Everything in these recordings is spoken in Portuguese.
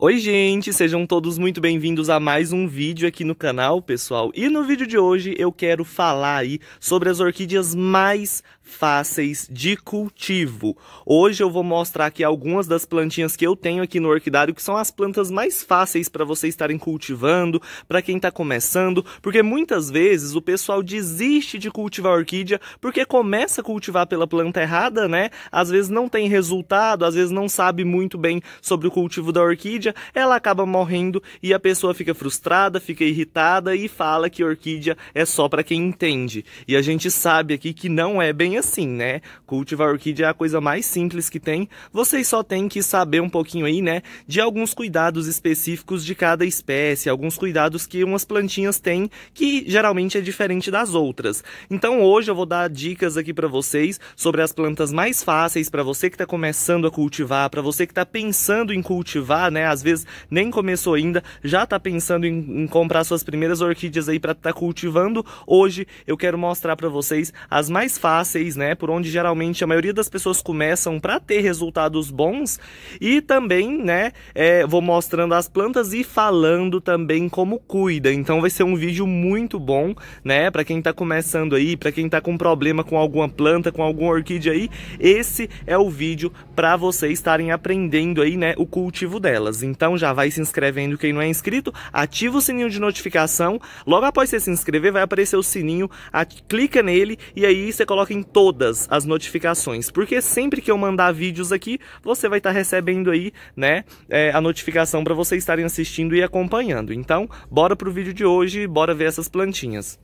Oi gente, sejam todos muito bem-vindos a mais um vídeo aqui no canal, pessoal. E no vídeo de hoje eu quero falar aí sobre as orquídeas mais fáceis de cultivo. Hoje eu vou mostrar aqui algumas das plantinhas que eu tenho aqui no orquidário, que são as plantas mais fáceis para vocês estarem cultivando, para quem está começando, porque muitas vezes o pessoal desiste de cultivar orquídea porque começa a cultivar pela planta errada, né? Às vezes não tem resultado, às vezes não sabe muito bem sobre o cultivo da orquídea, orquídea, ela acaba morrendo e a pessoa fica frustrada, fica irritada e fala que orquídea é só para quem entende. E a gente sabe aqui que não é bem assim, né? Cultivar orquídea é a coisa mais simples que tem. Vocês só têm que saber um pouquinho aí, né, de alguns cuidados específicos de cada espécie, alguns cuidados que umas plantinhas têm que geralmente é diferente das outras. Então hoje eu vou dar dicas aqui para vocês sobre as plantas mais fáceis para você que está começando a cultivar, para você que está pensando em cultivar, né, as às vezes nem começou ainda, já está pensando em, em, comprar suas primeiras orquídeas aí para estar tá cultivando. Hoje eu quero mostrar para vocês as mais fáceis, né, por onde geralmente a maioria das pessoas começam para ter resultados bons e também, né, é, vou mostrando as plantas e falando também como cuida. Então vai ser um vídeo muito bom, né, para quem está começando aí, para quem está com problema com alguma planta, com alguma orquídea aí, esse é o vídeo para vocês estarem aprendendo aí, né, o cultivo delas. Então já vai se inscrevendo quem não é inscrito, ativa o sininho de notificação. Logo após você se inscrever, vai aparecer o sininho, a, clica nele e aí você coloca em todas as notificações. Porque sempre que eu mandar vídeos aqui, você vai estar tá recebendo aí, né, é, a notificação para vocês estarem assistindo e acompanhando. Então, bora pro vídeo de hoje, bora ver essas plantinhas.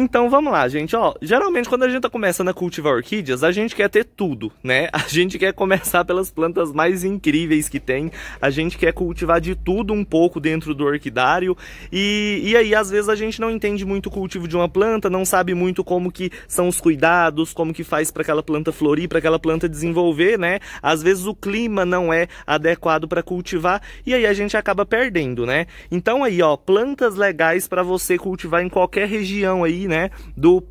Então vamos lá, gente. Ó, geralmente quando a gente tá começando a cultivar orquídeas, a gente quer ter tudo, né? A gente quer começar pelas plantas mais incríveis que tem, a gente quer cultivar de tudo um pouco dentro do orquidário e, e aí às vezes a gente não entende muito o cultivo de uma planta, não sabe muito como que são os cuidados, como que faz para aquela planta florir, para aquela planta desenvolver, né? Às vezes o clima não é adequado para cultivar e aí a gente acaba perdendo, né? Então aí, ó, plantas legais para você cultivar em qualquer região aí, né, do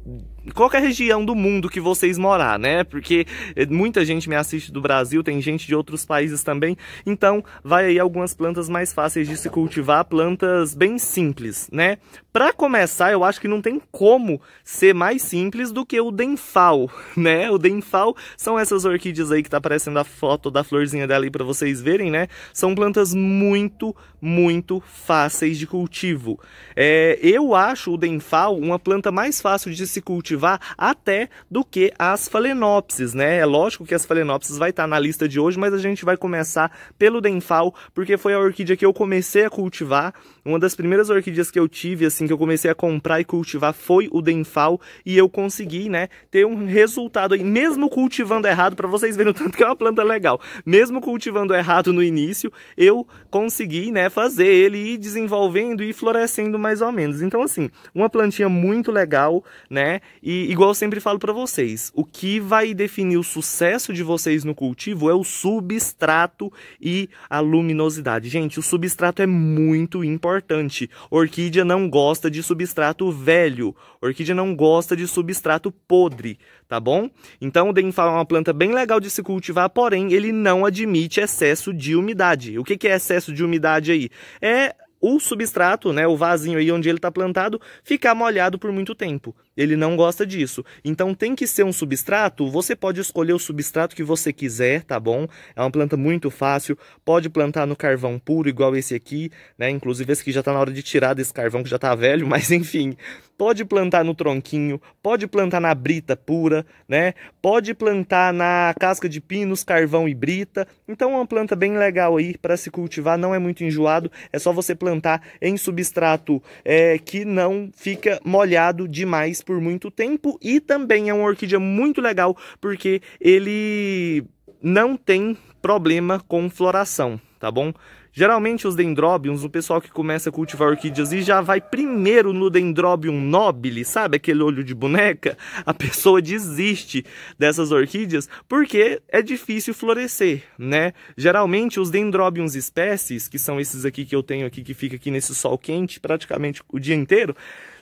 qualquer é região do mundo que vocês morar, né? Porque eh, muita gente me assiste do Brasil, tem gente de outros países também. Então, vai aí algumas plantas mais fáceis de se cultivar, plantas bem simples, né? Para começar, eu acho que não tem como ser mais simples do que o Denfal, né? O Denfal são essas orquídeas aí que tá aparecendo a foto da florzinha dela aí para vocês verem, né? São plantas muito, muito fáceis de cultivo. É, eu acho o Denfal uma planta mais fácil de se cultivar cultivar até do que as phalaenopsis, né? É lógico que as phalaenopsis vai estar tá na lista de hoje, mas a gente vai começar pelo Denfal, porque foi a orquídea que eu comecei a cultivar, uma das primeiras orquídeas que eu tive, assim, que eu comecei a comprar e cultivar foi o Denfal, e eu consegui, né, ter um resultado aí, mesmo cultivando errado, para vocês verem o tanto que é uma planta legal, mesmo cultivando errado no início, eu consegui, né, fazer ele ir desenvolvendo e florescendo mais ou menos. Então, assim, uma plantinha muito legal, né, e igual eu sempre falo para vocês, o que vai definir o sucesso de vocês no cultivo é o substrato e a luminosidade. Gente, o substrato é muito importante. Orquídea não gosta de substrato velho. Orquídea não gosta de substrato podre, tá bom? Então, o Denfal é uma planta bem legal de se cultivar, porém, ele não admite excesso de umidade. O que é excesso de umidade aí? É o substrato, né, o vasinho aí onde ele está plantado, ficar molhado por muito tempo. Ele não gosta disso. Então tem que ser um substrato. Você pode escolher o substrato que você quiser, tá bom? É uma planta muito fácil. Pode plantar no carvão puro, igual esse aqui, né? Inclusive esse aqui já está na hora de tirar desse carvão que já está velho, mas enfim. Pode plantar no tronquinho, pode plantar na brita pura, né? Pode plantar na casca de pinos, carvão e brita. Então é uma planta bem legal aí para se cultivar, não é muito enjoado. É só você plantar em substrato é, que não fica molhado demais por muito tempo e também é uma orquídea muito legal porque ele não tem problema com floração, tá bom? Geralmente os dendrobiums o pessoal que começa a cultivar orquídeas e já vai primeiro no dendrobium nobile, sabe aquele olho de boneca? A pessoa desiste dessas orquídeas porque é difícil florescer, né? Geralmente os dendrobiums espécies, que são esses aqui que eu tenho aqui, que fica aqui nesse sol quente praticamente o dia inteiro,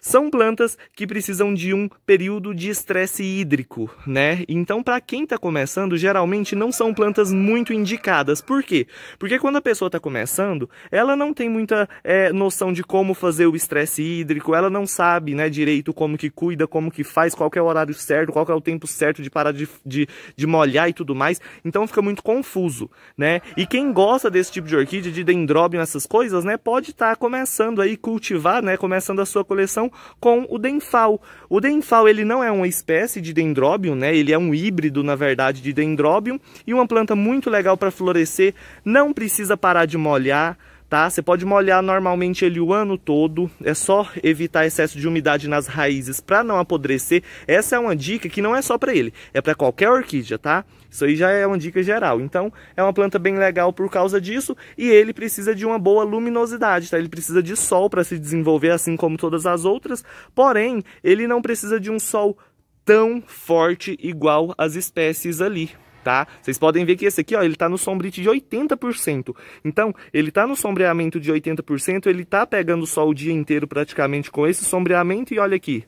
são plantas que precisam de um período de estresse hídrico, né? Então, para quem está começando, geralmente não são plantas muito indicadas. Por quê? Porque quando a pessoa está começando, ela não tem muita é, noção de como fazer o estresse hídrico, ela não sabe né, direito como que cuida, como que faz, qual que é o horário certo, qual que é o tempo certo de parar de, de, de molhar e tudo mais. Então fica muito confuso, né? E quem gosta desse tipo de orquídea, de dendróbio, essas coisas, né, pode estar tá começando aí cultivar, né, começando a sua coleção com o denfal. O denfal ele não é uma espécie de dendróbium, né? Ele é um híbrido, na verdade, de dendróbium e uma planta muito legal para florescer. Não precisa parar de molhar tá? Você pode molhar normalmente ele o ano todo, é só evitar excesso de umidade nas raízes para não apodrecer. Essa é uma dica que não é só para ele, é para qualquer orquídea, tá? Isso aí já é uma dica geral. Então, é uma planta bem legal por causa disso e ele precisa de uma boa luminosidade, tá? Ele precisa de sol para se desenvolver assim como todas as outras, porém, ele não precisa de um sol tão forte igual as espécies ali, tá? Vocês podem ver que esse aqui, ó, ele tá no sombrite de 80%. Então, ele tá no sombreamento de 80%, ele tá pegando sol o dia inteiro praticamente com esse sombreamento e olha aqui,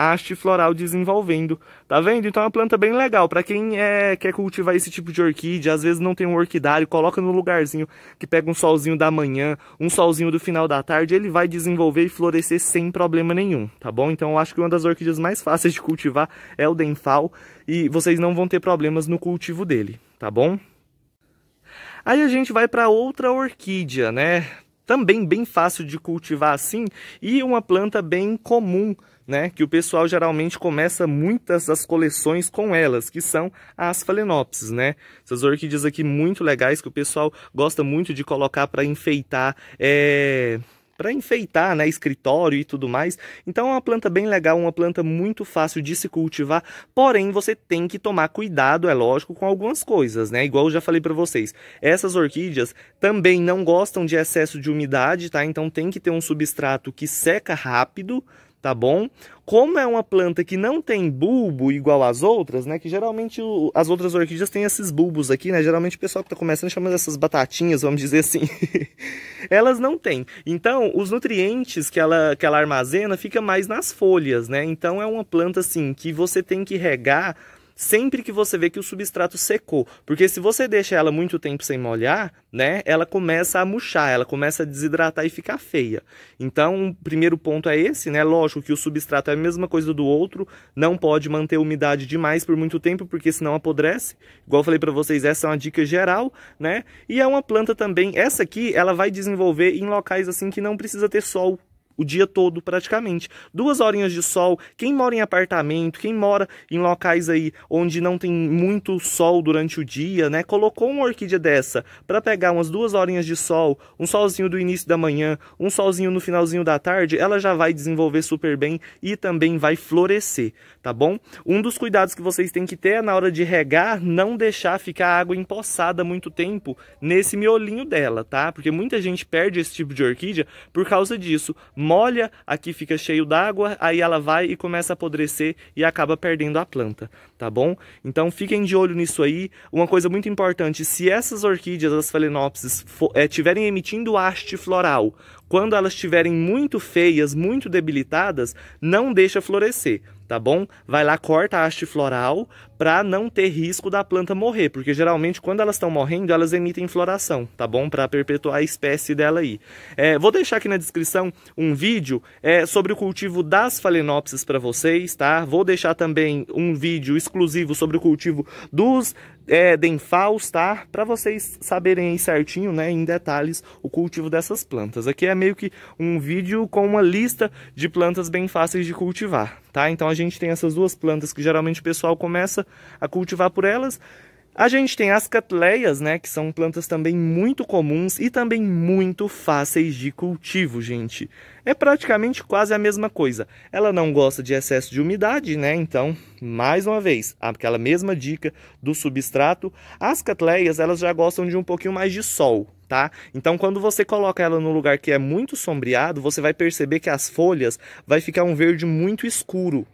haste floral desenvolvendo. Tá vendo? Então é uma planta bem legal. Para quem é, quer cultivar esse tipo de orquídea, às vezes não tem um orquidário, coloca no lugarzinho que pega um solzinho da manhã, um solzinho do final da tarde, ele vai desenvolver e florescer sem problema nenhum, tá bom? Então eu acho que uma das orquídeas mais fáceis de cultivar é o denfal e vocês não vão ter problemas no cultivo dele, tá bom? Aí a gente vai para outra orquídea, né? Também bem fácil de cultivar assim e uma planta bem comum né, que o pessoal geralmente começa muitas das coleções com elas, que são as phalaenopsis, né? Essas orquídeas aqui muito legais que o pessoal gosta muito de colocar para enfeitar, é para enfeitar, né, escritório e tudo mais. Então é uma planta bem legal, uma planta muito fácil de se cultivar, porém você tem que tomar cuidado, é lógico, com algumas coisas, né? Igual eu já falei para vocês. Essas orquídeas também não gostam de excesso de umidade, tá? Então tem que ter um substrato que seca rápido, tá bom? Como é uma planta que não tem bulbo igual às outras, né? Que geralmente o, as outras orquídeas têm esses bulbos aqui, né? Geralmente o pessoal que tá começando chama essas batatinhas, vamos dizer assim. Elas não têm. Então, os nutrientes que ela, que ela armazena fica mais nas folhas, né? Então é uma planta assim que você tem que regar sempre que você vê que o substrato secou, porque se você deixa ela muito tempo sem molhar, né, ela começa a murchar, ela começa a desidratar e ficar feia. Então, o primeiro ponto é esse, né? Lógico que o substrato é a mesma coisa do outro, não pode manter a umidade demais por muito tempo, porque senão apodrece. Igual eu falei para vocês, essa é uma dica geral, né? E é uma planta também, essa aqui, ela vai desenvolver em locais assim que não precisa ter sol, o dia todo praticamente. Duas horinhas de sol. Quem mora em apartamento, quem mora em locais aí onde não tem muito sol durante o dia, né? Colocou uma orquídea dessa para pegar umas duas horinhas de sol, um solzinho do início da manhã, um solzinho no finalzinho da tarde, ela já vai desenvolver super bem e também vai florescer, tá bom? Um dos cuidados que vocês têm que ter é na hora de regar, não deixar ficar a água empoçada muito tempo nesse miolinho dela, tá? Porque muita gente perde esse tipo de orquídea por causa disso molha, aqui fica cheio d'água, aí ela vai e começa a apodrecer e acaba perdendo a planta, tá bom? Então fiquem de olho nisso aí. Uma coisa muito importante, se essas orquídeas, as phalaenopsis, estiverem eh, é, emitindo haste floral, quando elas estiverem muito feias, muito debilitadas, não deixa florescer, tá bom? Vai lá, corta a haste floral, para não ter risco da planta morrer, porque geralmente quando elas estão morrendo, elas emitem floração, tá bom? Para perpetuar a espécie dela aí. É, vou deixar aqui na descrição um vídeo é, sobre o cultivo das phalaenopsis para vocês, tá? Vou deixar também um vídeo exclusivo sobre o cultivo dos é, denfaus, tá? Para vocês saberem aí certinho, né, em detalhes, o cultivo dessas plantas. Aqui é meio que um vídeo com uma lista de plantas bem fáceis de cultivar, tá? Então a gente tem essas duas plantas que geralmente o pessoal começa a cultivar por elas. A gente tem as catleias, né, que são plantas também muito comuns e também muito fáceis de cultivo, gente. É praticamente quase a mesma coisa. Ela não gosta de excesso de umidade, né? Então, mais uma vez, aquela mesma dica do substrato. As catleias, elas já gostam de um pouquinho mais de sol, Tá? Então quando você coloca ela no lugar que é muito sombreado, você vai perceber que as folhas vai ficar um verde muito escuro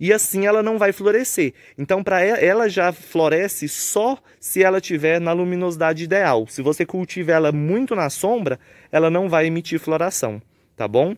e assim ela não vai florescer. Então, para ela, ela já floresce só se ela tiver na luminosidade ideal. Se você cultiva ela muito na sombra, ela não vai emitir floração, tá bom?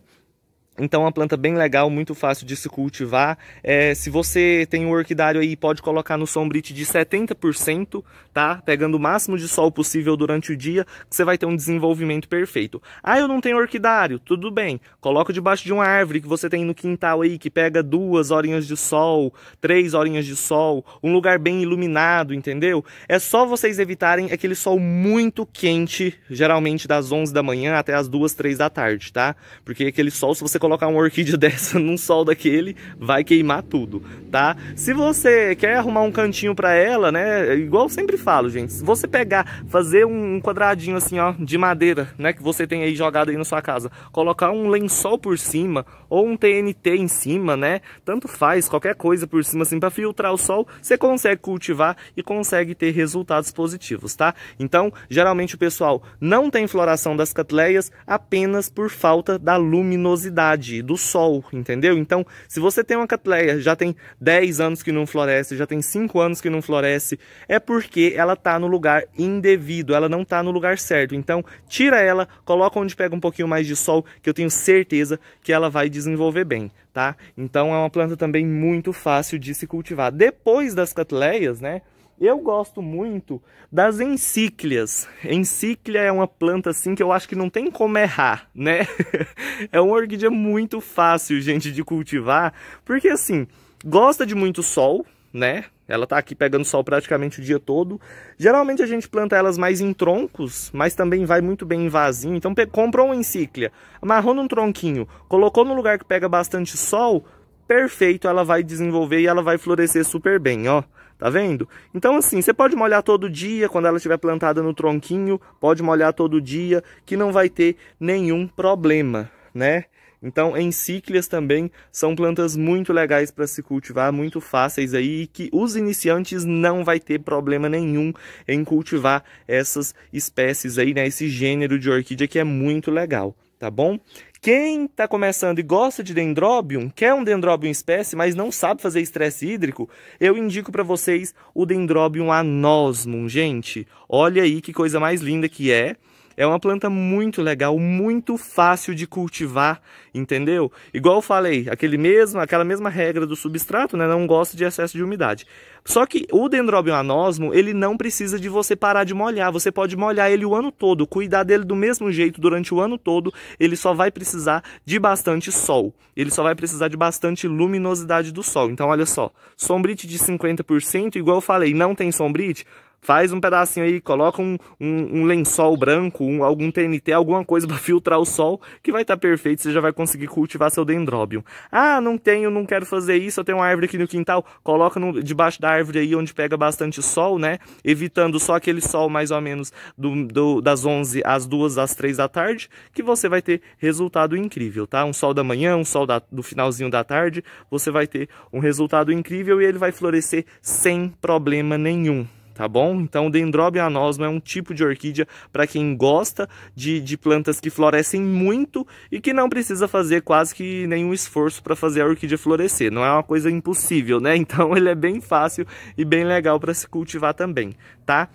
Então, é uma planta bem legal, muito fácil de se cultivar. É, se você tem um orquidário aí, pode colocar no sombrite de 70%, tá? Pegando o máximo de sol possível durante o dia, que você vai ter um desenvolvimento perfeito. Ah, eu não tenho orquidário. Tudo bem. Coloca debaixo de uma árvore que você tem no quintal aí, que pega duas horinhas de sol, três horinhas de sol, um lugar bem iluminado, entendeu? É só vocês evitarem aquele sol muito quente, geralmente das 11 da manhã até as 2, 3 da tarde, tá? Porque aquele sol, se você colocar uma orquídea dessa num sol daquele, vai queimar tudo, tá? Se você quer arrumar um cantinho para ela, né, igual eu sempre falo, gente, se você pegar, fazer um quadradinho assim, ó, de madeira, né, que você tem aí jogado aí na sua casa, colocar um lençol por cima ou um TNT em cima, né, tanto faz, qualquer coisa por cima assim para filtrar o sol, você consegue cultivar e consegue ter resultados positivos, tá? Então, geralmente o pessoal não tem floração das catleias apenas por falta da luminosidade umidade, do sol, entendeu? Então, se você tem uma catleia, já tem 10 anos que não floresce, já tem 5 anos que não floresce, é porque ela está no lugar indevido, ela não está no lugar certo. Então, tira ela, coloca onde pega um pouquinho mais de sol, que eu tenho certeza que ela vai desenvolver bem, tá? Então, é uma planta também muito fácil de se cultivar. Depois das catleias, né? Eu gosto muito das encíclias. Encíclia é uma planta assim que eu acho que não tem como errar, né? é uma orquídea muito fácil, gente, de cultivar, porque assim, gosta de muito sol, né? Ela tá aqui pegando sol praticamente o dia todo. Geralmente a gente planta elas mais em troncos, mas também vai muito bem em vasinho. Então comprou uma encíclia, amarrou num tronquinho, colocou num lugar que pega bastante sol, perfeito, ela vai desenvolver e ela vai florescer super bem, ó. Tá vendo? Então, assim, você pode molhar todo dia, quando ela estiver plantada no tronquinho, pode molhar todo dia, que não vai ter nenhum problema, né? Então, encíclias também são plantas muito legais para se cultivar, muito fáceis aí, e que os iniciantes não vai ter problema nenhum em cultivar essas espécies aí, né? Esse gênero de orquídea que é muito legal, tá bom? Quem está começando e gosta de dendrobium, quer um dendrobium espécie, mas não sabe fazer estresse hídrico, eu indico para vocês o dendrobium anosmum, gente. Olha aí que coisa mais linda que é. É uma planta muito legal, muito fácil de cultivar, entendeu? Igual eu falei, aquele mesmo, aquela mesma regra do substrato, né? Não gosta de excesso de umidade. Só que o dendrobium anosmo ele não precisa de você parar de molhar. Você pode molhar ele o ano todo, cuidar dele do mesmo jeito durante o ano todo. Ele só vai precisar de bastante sol. Ele só vai precisar de bastante luminosidade do sol. Então, olha só, sombrite de 50%, igual eu falei, não tem sombrite, Faz um pedacinho aí, coloca um, um, um lençol branco, um, algum TNT, alguma coisa para filtrar o sol, que vai estar tá perfeito, você já vai conseguir cultivar seu dendróbio. Ah, não tenho, não quero fazer isso, eu tenho uma árvore aqui no quintal, coloca no, debaixo da árvore aí, onde pega bastante sol, né? Evitando só aquele sol mais ou menos do, do, das 11 às 2, às 3 da tarde, que você vai ter resultado incrível, tá? Um sol da manhã, um sol da, do finalzinho da tarde, você vai ter um resultado incrível e ele vai florescer sem problema nenhum tá bom? Então, Dendrobium anosmo é um tipo de orquídea para quem gosta de, de plantas que florescem muito e que não precisa fazer quase que nenhum esforço para fazer a orquídea florescer. Não é uma coisa impossível, né? Então, ele é bem fácil e bem legal para se cultivar também, tá?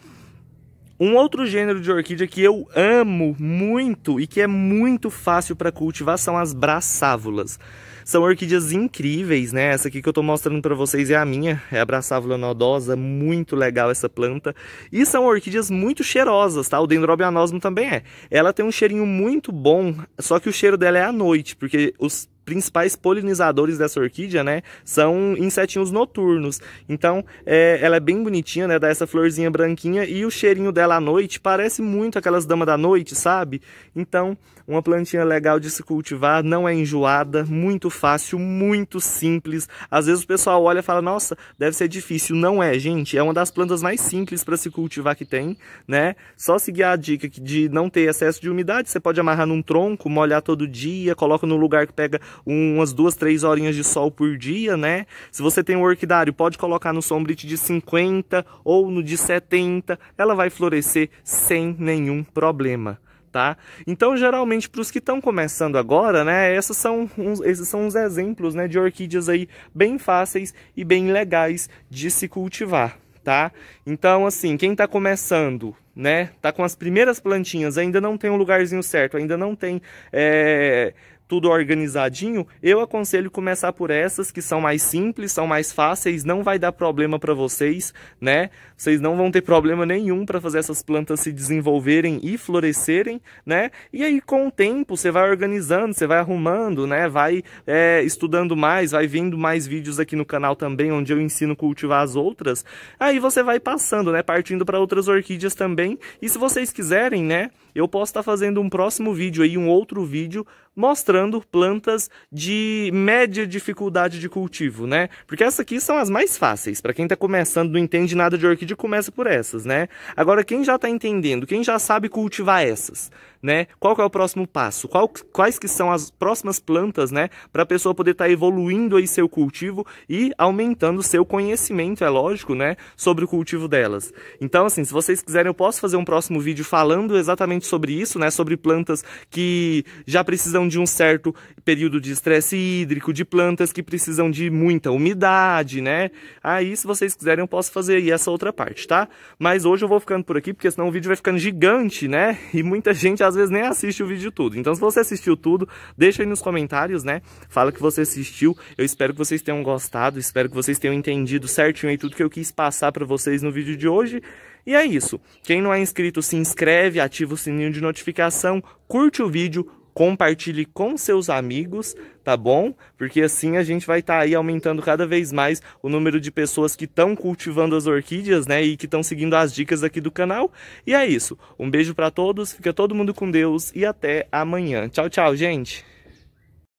Um outro gênero de orquídea que eu amo muito e que é muito fácil para cultivar são as braçávulas. São orquídeas incríveis, né? Essa aqui que eu tô mostrando para vocês é a minha, é a Brassávula nodosa, muito legal essa planta. E são orquídeas muito cheirosas, tá? O Dendrobianosmo também é. Ela tem um cheirinho muito bom, só que o cheiro dela é à noite, porque os principais polinizadores dessa orquídea, né, são insetinhos noturnos. Então, é, ela é bem bonitinha, né, dá essa florzinha branquinha e o cheirinho dela à noite parece muito aquelas damas da noite, sabe? Então, uma plantinha legal de se cultivar, não é enjoada, muito fácil, muito simples. Às vezes o pessoal olha e fala, nossa, deve ser difícil. Não é, gente, é uma das plantas mais simples para se cultivar que tem, né? Só seguir a dica de não ter excesso de umidade, você pode amarrar num tronco, molhar todo dia, coloca no lugar que pega umas duas, três horinhas de sol por dia, né? Se você tem um orquidário, pode colocar no sombrite de 50 ou no de 70, ela vai florescer sem nenhum problema. Tá? Então, geralmente, para os que estão começando agora, né, essas são uns, esses são uns exemplos né, de orquídeas aí bem fáceis e bem legais de se cultivar. Tá? Então, assim, quem está começando, né, está com as primeiras plantinhas, ainda não tem um lugarzinho certo, ainda não tem é, tudo organizadinho, eu aconselho começar por essas que são mais simples, são mais fáceis, não vai dar problema para vocês, né? Vocês não vão ter problema nenhum para fazer essas plantas se desenvolverem e florescerem, né? E aí com o tempo você vai organizando, você vai arrumando, né? Vai é, estudando mais, vai vendo mais vídeos aqui no canal também, onde eu ensino cultivar as outras. Aí você vai passando, né? Partindo para outras orquídeas também. E se vocês quiserem, né? Eu posso estar tá fazendo um próximo vídeo aí, um outro vídeo, mostrando plantas de média dificuldade de cultivo, né? Porque essas aqui são as mais fáceis. Para quem está começando, não entende nada de orquídea, começa por essas, né? Agora, quem já está entendendo, quem já sabe cultivar essas, né? Qual é o próximo passo? Qual, quais que são as próximas plantas, né? Para a pessoa poder estar tá evoluindo aí seu cultivo e aumentando seu conhecimento, é lógico, né? Sobre o cultivo delas. Então, assim, se vocês quiserem, eu posso fazer um próximo vídeo falando exatamente sobre isso, né? Sobre plantas que já precisam de um certo período de estresse hídrico, de plantas que precisam de muita umidade, né? Aí, se vocês quiserem, eu posso fazer aí essa outra parte, tá? Mas hoje eu vou ficando por aqui, porque senão o vídeo vai ficando gigante, né? E muita gente às às vezes nem assiste o vídeo tudo. Então, se você assistiu tudo, deixa aí nos comentários, né? Fala que você assistiu. Eu espero que vocês tenham gostado, espero que vocês tenham entendido certinho aí tudo que eu quis passar para vocês no vídeo de hoje. E é isso. Quem não é inscrito, se inscreve, ativa o sininho de notificação, curte o vídeo, compartilhe com seus amigos tá bom? Porque assim a gente vai estar tá aí aumentando cada vez mais o número de pessoas que estão cultivando as orquídeas, né? E que estão seguindo as dicas aqui do canal. E é isso. Um beijo para todos, fica todo mundo com Deus e até amanhã. Tchau, tchau, gente!